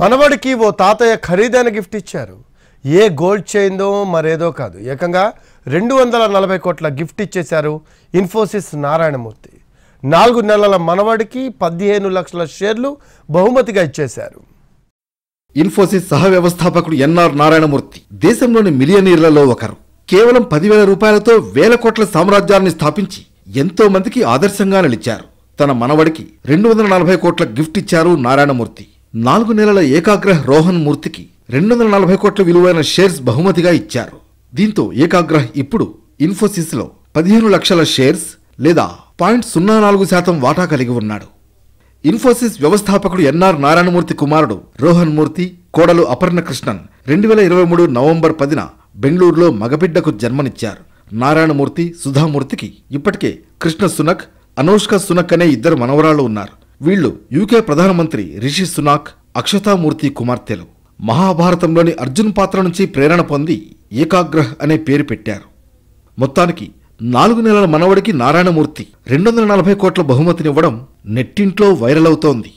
మనవడికి ఓ తాతయ్య ఖరీదైన గిఫ్ట్ ఇచ్చారు ఏ గోల్డ్ చైన్దో మరేదో కాదు ఏకంగా రెండు వందల నలభై కోట్ల గిఫ్ట్ ఇచ్చేశారు ఇన్ఫోసిస్ నారాయణమూర్తి నాలుగు నెలల మనవడికి పదిహేను లక్షల షేర్లు బహుమతిగా ఇచ్చేశారు ఇన్ఫోసిస్ సహ వ్యవస్థాపకుడు ఎన్ఆర్ నారాయణమూర్తి దేశంలోని మిలియనీర్లలో ఒకరు కేవలం పదివేల రూపాయలతో వేల కోట్ల సామ్రాజ్యాన్ని స్థాపించి ఎంతో మందికి ఆదర్శంగా నిలిచారు తన మనవడికి రెండు వందల నలభై కోట్ల గిఫ్ట్ ఇచ్చారు నారాయణమూర్తి నాలుగు నెలల ఏకాగ్రహ రోహన్ మూర్తికి రెండు వందల నలభై కోట్ల విలువైన షేర్స్ బహుమతిగా ఇచ్చారు దీంతో ఏకాగ్రహ్ ఇప్పుడు ఇన్ఫోసిస్లో పదిహేను లక్షల షేర్స్ లేదా పాయింట్ సున్నా నాలుగు శాతం వాటా కలిగి ఉన్నాడు ఇన్ఫోసిస్ వ్యవస్థాపకుడు ఎన్ఆర్ నారాయణమూర్తి కుమారుడు రోహన్ మూర్తి కోడలు అపర్ణ కృష్ణన్ రెండు వేల ఇరవై మూడు నవంబర్ పదిన బెంగళూరులో మగబిడ్డకు జన్మనిచ్చారు నారాయణమూర్తి సుధామూర్తికి ఇప్పటికే కృష్ణ సునక్ అనోష్క సునక్ అనే ఇద్దరు మనవరాళ్లు ఉన్నారు వీళ్లు యూకే ప్రధానమంత్రి రిషి సునాక్ అక్షతామూర్తి కుమార్తెలు మహాభారతంలోని అర్జున్ పాత్ర నుంచి ప్రేరణ పొంది ఏకాగ్రహ్ అనే పేరు పెట్టారు మొత్తానికి నాలుగు నెలల మనవడికి నారాయణమూర్తి రెండు వందల నలభై కోట్ల బహుమతినివ్వడం నెట్టింట్లో వైరల్ అవుతోంది